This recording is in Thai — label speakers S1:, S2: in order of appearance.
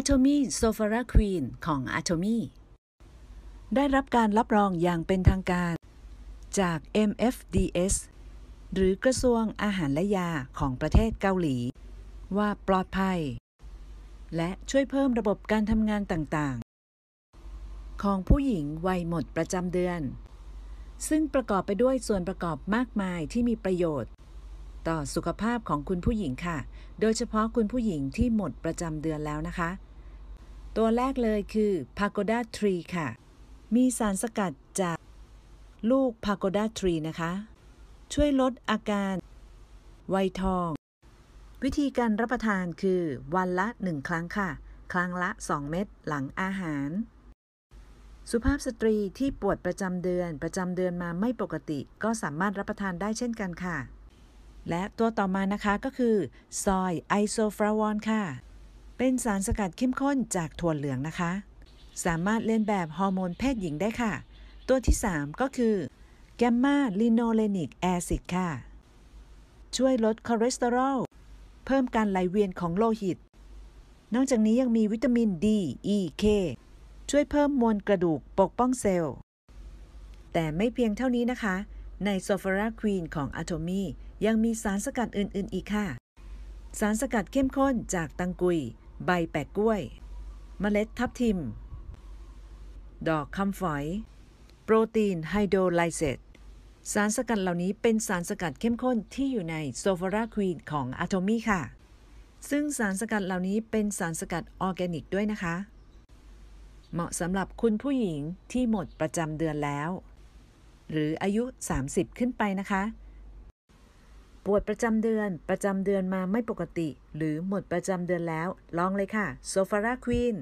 S1: อะโทมีโซฟาราควีนของอ t โ m มีได้รับการรับรองอย่างเป็นทางการ จาก MFDS หรือกระทรวงอาหารและยาของประเทศเกาหลี ว่าปลอดภัย และช่วยเพิ่มระบบการทำงานต่าง ๆ ของผู้หญิงวัยหมดประจำเดือน ซึ่งประกอบไปด้วยส่วนประกอบมากมายที่มีประโยชน์ ต่อสุขภาพของคุณผู้หญิงค่ะ โดยเฉพาะคุณผู้หญิงที่หมดประจำเดือนแล้วนะคะตัวแรกเลยคือ Pagoda Tree ค่ะ มีสารสกัดจากลูก Pagoda Tree นะคะ ช่วยลดอาการไวทอง วิธีการรับประทานคือวันละ 1 ครั้งค่ะ ครั้งละ 2 เม็ดหลังอาหาร สุภาพสตรีที่ปวดประจำเดือนประจำเดือนมาไม่ปกติ ก็สามารถรับประทานได้เช่นกันค่ะ และตัวต่อมานะคะก็คือ ซอยไอโซฟลาวอนค่ะเป็นสารสกัดเข้มข้นจากถั่วเหลืองนะคะ สามารถเล่นแบบฮอร์โมนเพศหญิงได้ค่ะ ตัวที่ 3 ก็คือแกมมาลิโนเลนิกแอซิดค่ะ ช่วยลดคอเลสเตอรอล เพิ่มการไหลเวียนของโลหิต นอกจากนี้ยังมีวิตามินดีอีเคช่วยเพิ่มมวลกระดูกปกป้องเซลล์ แต่ไม่เพียงเท่านี้นะคะ ในโซฟาราควีนของอะโทมียังมีสารสกัดอื่น ๆอีกค่ะ สารสกัดเข้มข้นจากตังกุยใบแปะกล้วย เมล็ดทับทิม ดอกคำฝอย โปรตีนไฮโดรไลเซตสารสกัดเหล่านี้เป็นสารสกัดเข้มข้นที่อยู่ในโซฟาราควีนของอะโตมี่ค่ะ ซึ่งสารสกัดเหล่านี้เป็นสารสกัดออร์แกนิกด้วยนะคะ เหมาะสำหรับคุณผู้หญิงที่หมดประจำเดือนแล้ว หรืออายุ 30 ขึ้นไปนะคะวดประจำเดือน ประจำเดือนมาไม่ปกติ หรือหมดประจำเดือนแล้ว ลองเลยค่ะโซฟาราควีน